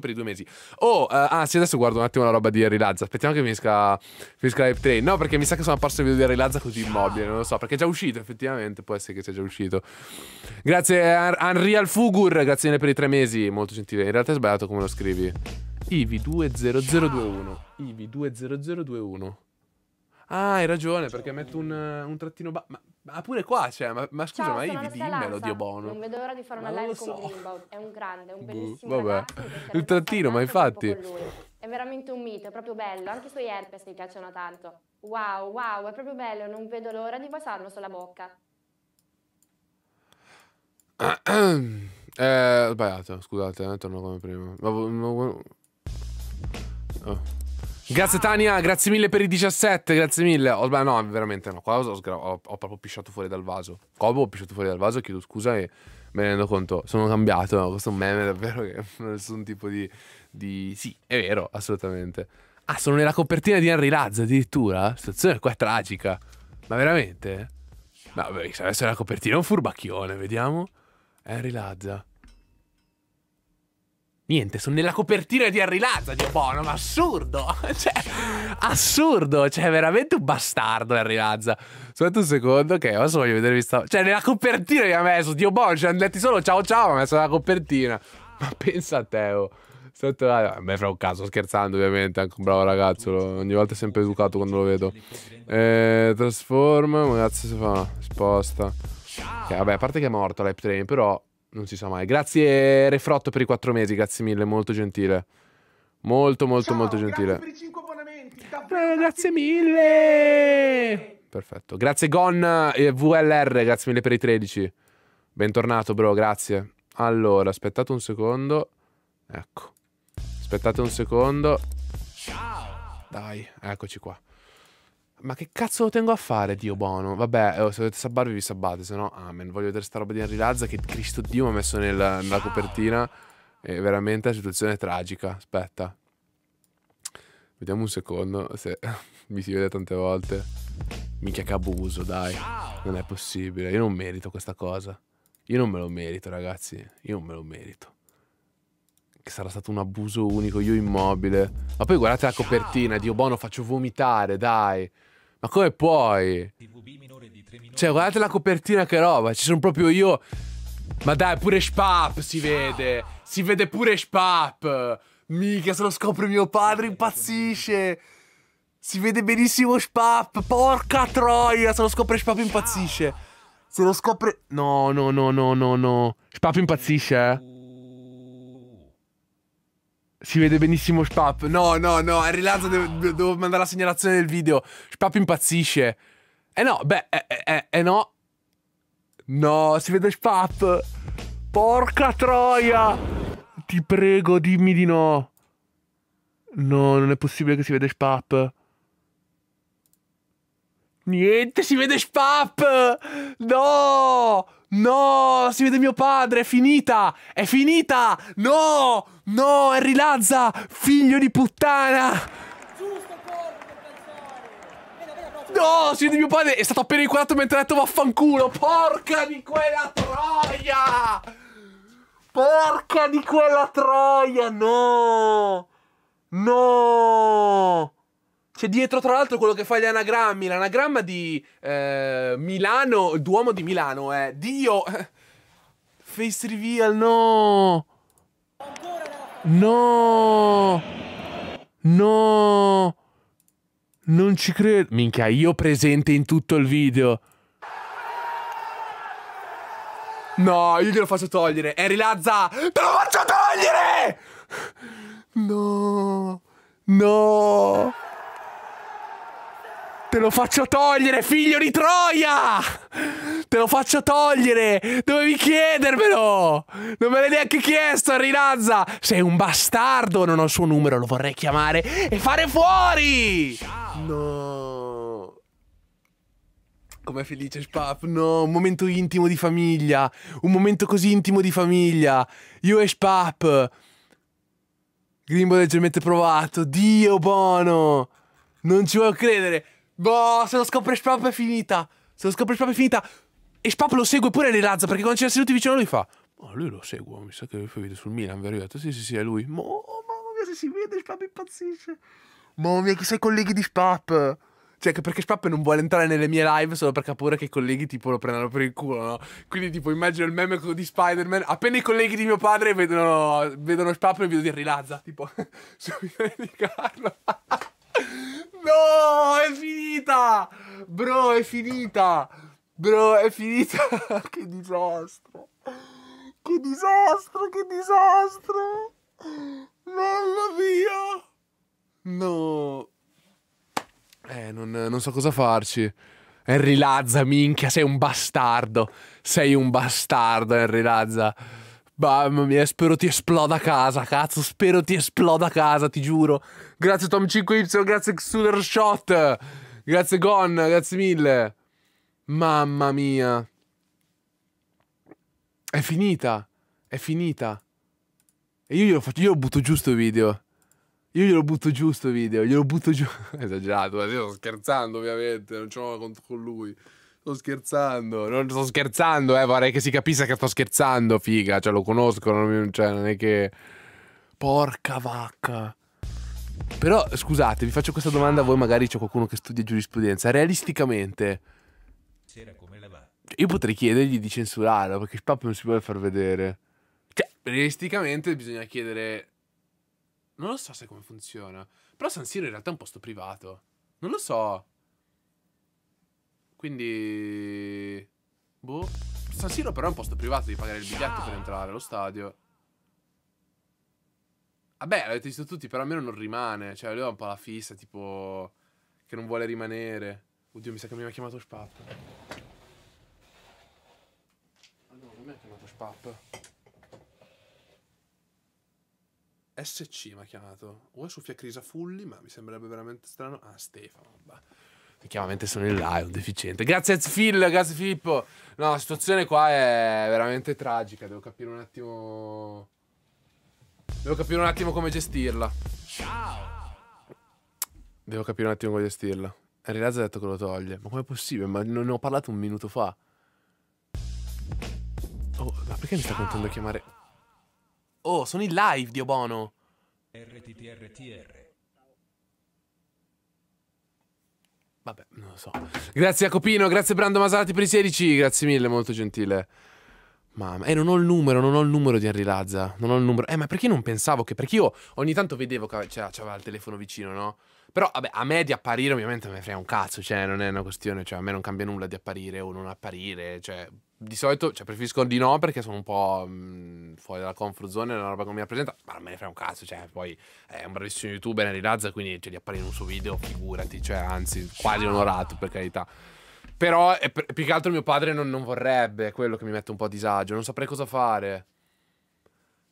per i due mesi. Oh, uh, ah sì, adesso guardo un attimo la roba di Harry Lazza. Aspettiamo che finisca, finisca Hype Train. No, perché mi sa che sono apparso il video di Harry Lazza così immobile, non lo so. Perché è già uscito, effettivamente. Può essere che sia già uscito. Grazie a Unreal Fugur, grazie mille per i tre mesi. Molto gentile. In realtà è sbagliato come lo scrivi. Ivi20021. Ivi20021. Ah, hai ragione, perché metto un, un trattino... Ba- ma ma pure qua, cioè, ma, ma scusa, Ciao, ma io vi dimmelo, Dio buono. Non vedo l'ora di fare una live so. con Greenbaud. È un grande, è un boh, bellissimo Vabbè, il trattino, ma infatti. È veramente un mito, è proprio bello. Anche i suoi herpes mi piacciono tanto. Wow, wow, è proprio bello. Non vedo l'ora di baciarlo sulla bocca. eh, sbagliato, scusate, eh, torno come prima. ma... Oh. Grazie Tania, grazie mille per i 17, grazie mille. Oh, beh, no, veramente no, qua ho, ho, ho, proprio pisciato fuori dal vaso. Qua ho pisciato fuori dal vaso, chiedo scusa e me ne rendo conto, sono cambiato, no? questo è un meme davvero che nessun tipo di, di... Sì, è vero, assolutamente. Ah, sono nella copertina di Henry Lazza addirittura? La situazione qua è tragica. Ma veramente? No, beh, se adesso la copertina è un furbacchione, vediamo. Henry Lazza. Niente, sono nella copertina di Harry Lanza, Dio buono, boh, ma assurdo! Cioè, assurdo! Cioè, veramente un bastardo Harry Lanza. Aspetta un secondo, ok, adesso voglio vedere sta... Cioè, nella copertina mi ha messo, Dio buono, ci cioè, hanno detto solo ciao ciao, mi ha messo nella copertina. Ma pensa a te, oh. Sotto la... Beh, fra un caso, scherzando ovviamente, anche un bravo ragazzo, ogni volta è sempre educato quando lo vedo. Eh, trasforma, ma si fa? Sposta. Ok, vabbè, a parte che è morto l'hype train, però non si sa mai. Grazie Refrotto per i quattro mesi, grazie mille, molto gentile. Molto, molto, Ciao, molto gentile. Grazie, per i cinque abbonamenti. eh, grazie mille. Perfetto. Grazie Gon e eh, VLR, grazie mille per i 13. Bentornato, bro, grazie. Allora, aspettate un secondo. Ecco. Aspettate un secondo. Ciao. Dai, eccoci qua. Ma che cazzo lo tengo a fare, Dio buono? Vabbè, oh, se dovete sabbarvi, vi sabbate, se no, amen. Voglio vedere sta roba di Henry Lazza che Cristo Dio mi ha messo nel, nella copertina. È veramente una situazione tragica. Aspetta. Vediamo un secondo se mi si vede tante volte. Minchia che abuso, dai. Non è possibile. Io non merito questa cosa. Io non me lo merito, ragazzi. Io non me lo merito. Che sarà stato un abuso unico, io immobile. Ma poi guardate la copertina, Dio Bono, faccio vomitare, dai. Ma come puoi? Cioè, guardate la copertina che roba. Ci sono proprio io. Ma dai, pure Spap si vede. Si vede pure Spap. Mica, se lo scopre mio padre impazzisce. Si vede benissimo Spap. Porca troia, se lo scopre Spap impazzisce. Se lo scopre... No, no, no, no, no, no. Spap impazzisce, eh. Si vede benissimo Spap. No, no, no, è rilancio, devo, devo, mandare la segnalazione del video. Spap impazzisce. Eh no, beh, eh, eh, eh, eh no. No, si vede Spap. Porca troia! Ti prego, dimmi di no. No, non è possibile che si vede Spap. Niente, si vede Spap! No! No, si vede mio padre, è finita! È finita! No! No, è rilazza, figlio di puttana! No, si vede mio padre, è stato appena inquadrato mentre ha detto vaffanculo! Porca di quella troia! Porca di quella troia, no! No! C'è dietro, tra l'altro, quello che fa gli anagrammi. L'anagramma di eh, Milano, Duomo di Milano, è eh. Dio. Face reveal, no. No. No. Non ci credo. Minchia, io presente in tutto il video. No, io glielo faccio togliere. Eri rilazza. te lo faccio togliere! No. No. Te lo faccio togliere, figlio di Troia! Te lo faccio togliere! Dovevi chiedermelo! Non me l'hai neanche chiesto, Rinazza! Sei un bastardo! Non ho il suo numero, lo vorrei chiamare e fare fuori! Ciao. No! Com'è felice Spap? No, un momento intimo di famiglia! Un momento così intimo di famiglia! Io e Spap! Grimbo leggermente provato. Dio buono! Non ci vuoi credere. Boh, se lo scopre Spap è finita. Se lo scopre Spap è finita. E Spap lo segue pure le Lazza perché quando ci c'era seduti vicino a lui fa. Ma lui lo segue, mi sa che lui lo video sul Milan, vero? Io sì, sì, sì, è lui. Ma oh, mamma mia, se si vede Spap impazzisce. Mamma mia, chissà i colleghi di Spap. Cioè, perché Spap non vuole entrare nelle mie live solo perché ha paura che i colleghi tipo lo prendano per il culo, no? Quindi, tipo, immagino il meme di Spider-Man. Appena i colleghi di mio padre vedono, vedono Spap e vedo di Rilazza, tipo, subito di Carlo. No, è finita! Bro, è finita! Bro, è finita! che disastro! Che disastro, che disastro! Mamma mia! No. Eh, non, non so cosa farci. Henry Lazza, minchia, sei un bastardo. Sei un bastardo, Henry Lazza. Mamma mia, spero ti esploda a casa, cazzo, spero ti esploda a casa, ti giuro. Grazie Tom5Y, grazie Xudershot, grazie Gon, grazie mille. Mamma mia. È finita, è finita. E io glielo faccio, io lo butto giusto sto video. Io glielo butto giusto sto video, glielo butto giusto. Esagerato, ma io sto scherzando ovviamente, non c'ho nulla contro lui. Sto scherzando, non sto scherzando, eh, vorrei che si capisse che sto scherzando, figa, cioè lo conosco, non, cioè, non è che... Porca vacca. Però scusate, vi faccio questa domanda a voi, magari c'è qualcuno che studia giurisprudenza. Realisticamente, io potrei chiedergli di censurarlo perché il pappo non si vuole far vedere. Cioè, realisticamente bisogna chiedere. Non lo so se come funziona. Però San Siro in realtà è un posto privato. Non lo so. Quindi... Boh. San Siro però è un posto privato, di pagare il biglietto per entrare allo stadio. Vabbè, l'avete visto tutti, però almeno non rimane. Cioè, lui ha un po' la fissa, tipo... Che non vuole rimanere. Oddio, mi sa che mi ha chiamato Spap. Allora, non mi ha chiamato Spap. SC mi ha chiamato. O è Sofia Crisa Fulli, ma mi sembrerebbe veramente strano. Ah, Stefano, vabbè chiaramente sono in live, un deficiente. Grazie a Zfil, grazie Filippo. No, la situazione qua è veramente tragica, devo capire un attimo... Devo capire un attimo come gestirla. Ciao! Devo capire un attimo come gestirla. Rilazzo ha detto che lo toglie. Ma com'è possibile? Ma non ne ho parlato un minuto fa. Oh, ma perché mi sta continuando a chiamare? Oh, sono in live, Dio Bono! RTTRTR Vabbè, non lo so. Grazie a Copino, grazie Brando Masalati per i 16, grazie mille, molto gentile. Mamma, eh, non ho il numero, non ho il numero di Henry Lazza. Non ho il numero. Eh, ma perché non pensavo che. Perché io ogni tanto vedevo che cioè, c'aveva il telefono vicino, no? Però, vabbè, a me di apparire ovviamente me frega un cazzo, cioè, non è una questione, cioè, a me non cambia nulla di apparire o non apparire, cioè, di solito cioè, preferisco di no perché sono un po' mhmm, fuori dalla comfort zone, è roba che mi rappresenta, ma non me ne frega un cazzo, cioè, poi eh, è un bravissimo youtuber, Henry Lazza, quindi cioè, di apparire in un suo video, figurati, cioè, anzi, quasi onorato, per carità. Però è, più che altro mio padre non, non vorrebbe, è quello che mi mette un po' a disagio, non saprei cosa fare.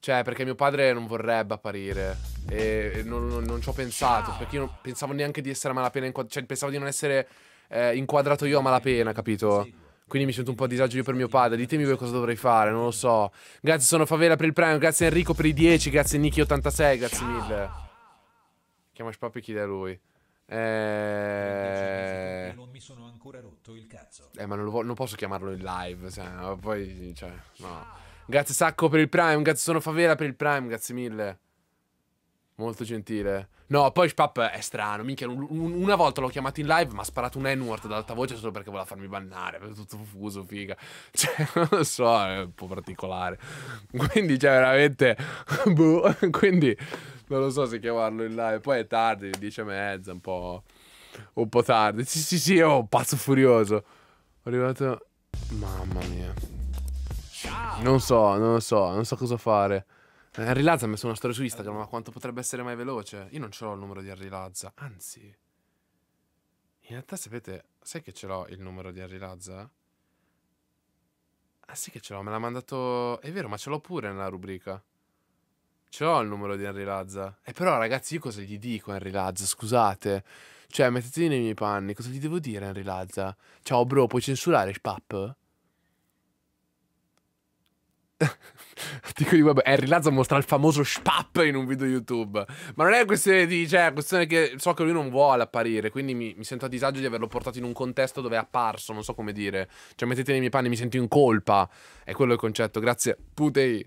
Cioè, perché mio padre non vorrebbe apparire. E, e non, non, non, ci ho pensato. Perché io non pensavo neanche di essere a malapena. Cioè, pensavo di non essere eh, inquadrato io a malapena, capito? Sì. Quindi mi sento un po' a disagio io per mio padre. Ditemi voi cosa dovrei fare, non lo so. Grazie, sono Favela per il premio. Grazie Enrico per i 10. Grazie Niki86. Grazie mille. Chiama Spap chi è lui. Eh... Non mi sono ancora rotto il cazzo. Eh, ma non, lo, non posso chiamarlo in live. Cioè, poi, cioè, no. Grazie Sacco per il Prime. Grazie, sono Favela per il Prime. Grazie mille. Molto gentile. No, poi Spap è strano. Minchia, un, un, una volta l'ho chiamato in live, ma ha sparato un N-word ad alta voce solo perché voleva farmi bannare. È tutto fuso, figa. Cioè, non lo so, è un po' particolare. Quindi, cioè, veramente. Boh. Quindi, non lo so se chiamarlo in live. Poi è tardi, 10 e mezza, un po'. Un po' tardi. Sì, sì, sì, oh, pazzo furioso. Ho arrivato. Mamma mia. Non so, non lo so, non so cosa fare. Harry eh, Lazza ha messo una storia su Instagram, ma quanto potrebbe essere mai veloce? Io non ce l'ho il numero di Harry Lazza, anzi... In realtà sapete, sai che ce l'ho il numero di Harry Lazza? Ah sì che ce l'ho, me l'ha mandato... È vero, ma ce l'ho pure nella rubrica. Ce l'ho il numero di Henry Lazza. E eh, però ragazzi, io cosa gli dico a Henry Lazza? Scusate. Cioè, mettetevi nei miei panni, cosa gli devo dire a Henry Lazza? Ciao bro, puoi censurare il Spap? Dico di web, Harry Lazza mostra il famoso spap in un video YouTube. Ma non è questione di. Cioè, è questione che so che lui non vuole apparire. Quindi mi, mi, sento a disagio di averlo portato in un contesto dove è apparso. Non so come dire. Cioè, mettete nei miei panni, mi sento in colpa. È quello il concetto. Grazie, putei.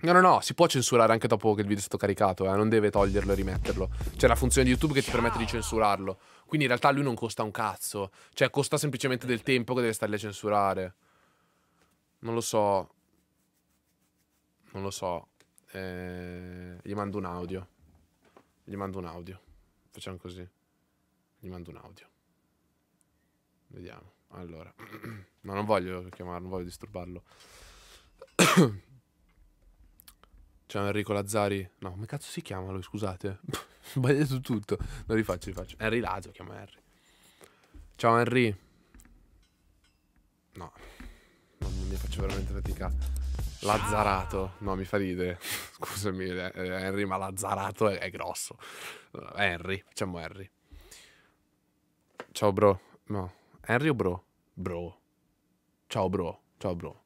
No, no, no, si può censurare anche dopo che il video è stato caricato, eh. Non deve toglierlo e rimetterlo. C'è la funzione di YouTube che ti permette di censurarlo. Quindi in realtà lui non costa un cazzo. Cioè, costa semplicemente del tempo che deve starli a censurare non lo so, non lo so, eh, gli mando un audio, gli mando un audio, facciamo così, gli mando un audio, vediamo, allora, ma no, non voglio chiamarlo, non voglio disturbarlo. C'è Enrico Lazzari. No, come cazzo si chiama lui? Scusate. Sbagliato tutto. Non rifaccio, rifaccio. Henry Lazio, chiama Henry. Ciao Henry. No faccio veramente fatica. Lazzarato, no, mi fa ridere. Scusami, eh, eh, Henry, ma Lazzarato è, è grosso. Eh, Henry, facciamo Henry. Ciao, bro. No, Henry o bro? Bro. Ciao, bro. Ciao, bro.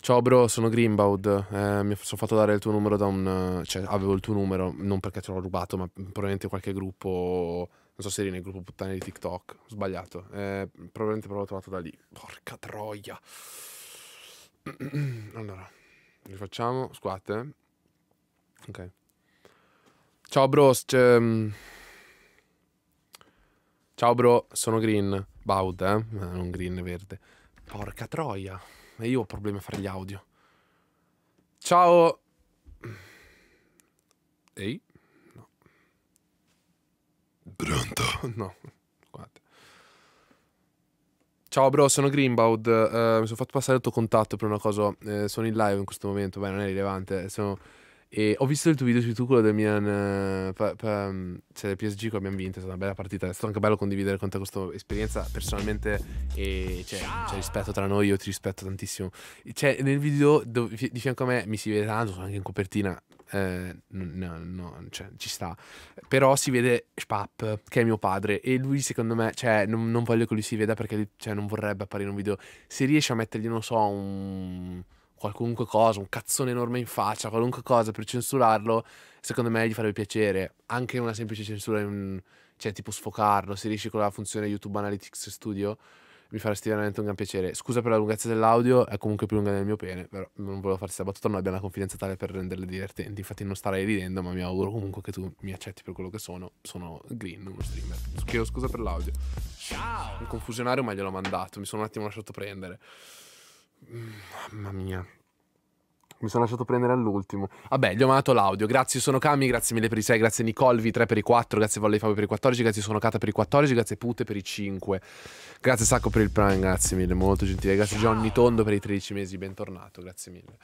Ciao bro, sono Grimbaud. Eh, mi sono fatto dare il tuo numero da un. cioè, avevo il tuo numero, non perché te l'ho rubato, ma probabilmente qualche gruppo non so se eri nel gruppo puttane di TikTok. Ho sbagliato. Eh, probabilmente però l'ho trovato da lì. Porca troia. Allora, rifacciamo. Squat. Eh? Ok. Ciao bro. Ehm. Ciao bro, sono green. Baud, eh? Non green, verde. Porca troia. E io ho problemi a fare gli audio. Ciao. Ehi. Pronto? No, guarda. Ciao bro, sono Greenbaud. Uh, mi sono fatto passare il tuo contatto per una cosa. Uh, sono in live in questo momento, ma non è rilevante. Eh, sono... E ho visto il tuo video su YouTube, quello del Milan. Uh, pa, pa, mm, cioè, del PSG che abbiamo vinto, è stata una bella partita. È stato anche bello condividere con te questa esperienza personalmente. E cioè, c'è rispetto tra noi, io ti rispetto tantissimo. Cioè, nel video dove, di fianco a me mi si vede tanto, sono anche in copertina eh, no, no, cioè, ci sta. Però si vede Spap, che è mio padre, e lui secondo me, cioè, non, non voglio che lui si veda perché cioè, non vorrebbe apparire in un video. Se riesce a mettergli, non so, un qualunque cosa, un cazzone enorme in faccia, qualunque cosa per censurarlo, secondo me gli farebbe piacere. Anche una semplice censura, in, cioè tipo sfocarlo, se riesci con la funzione YouTube Analytics Studio, mi faresti veramente un gran piacere. Scusa per la lunghezza dell'audio, è comunque più lunga del mio pene, però non volevo farti la battuta, non abbiamo la confidenza tale per renderle divertenti. Infatti non starei ridendo, ma mi auguro comunque che tu mi accetti per quello che sono. Sono Green, uno streamer. Chiedo scusa per l'audio. Ciao! Un confusionario ma gliel'ho mandato, mi sono un attimo lasciato prendere. Mm, mamma mia. Mi sono lasciato prendere all'ultimo. Vabbè, gli ho mandato l'audio. Grazie, sono Cami, grazie mille per i 6, grazie Nicole, 3 per i 4, grazie Volley Fabio per i 14, grazie sono Cata per i 14, grazie Pute per i 5. Grazie Sacco per il Prime, grazie mille, molto gentile. Grazie Johnny Tondo per i 13 mesi, bentornato, grazie mille.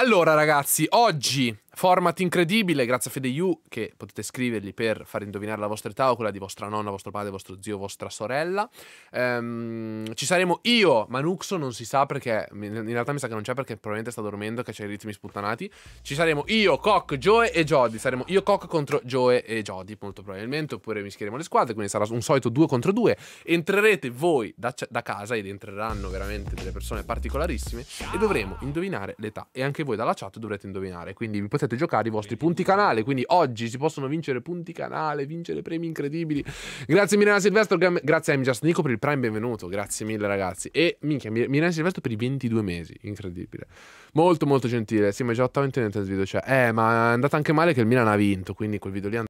Allora ragazzi, oggi format incredibile, grazie a FedeU che potete scrivergli per far indovinare la vostra età o quella di vostra nonna, vostro padre, vostro zio, vostra sorella. Ehm, ci saremo io, Manuxo non si sa perché, in realtà mi sa che non c'è perché probabilmente sta dormendo che c'è i ritmi sputtanati. Ci saremo io, Cock, Joe e Jody, saremo io, Cock contro Joe e Jody molto probabilmente, oppure mischieremo le squadre, quindi sarà un solito 2 contro 2. Entrerete voi da, da casa ed entreranno veramente delle persone particolarissime e dovremo indovinare l'età e anche voi voi dalla chat dovrete indovinare. Quindi vi potete giocare i vostri punti canale. Quindi oggi si possono vincere punti canale, vincere premi incredibili. Grazie Milena Silvestro, grazie a MJust Nico per il Prime, benvenuto. Grazie mille ragazzi. E minchia, Milena Silvestro per i 22 mesi, incredibile. Molto molto gentile. Sì, ma già ottavo internet il video, cioè, eh, ma è andata anche male che il Milan ha vinto, quindi quel video lì è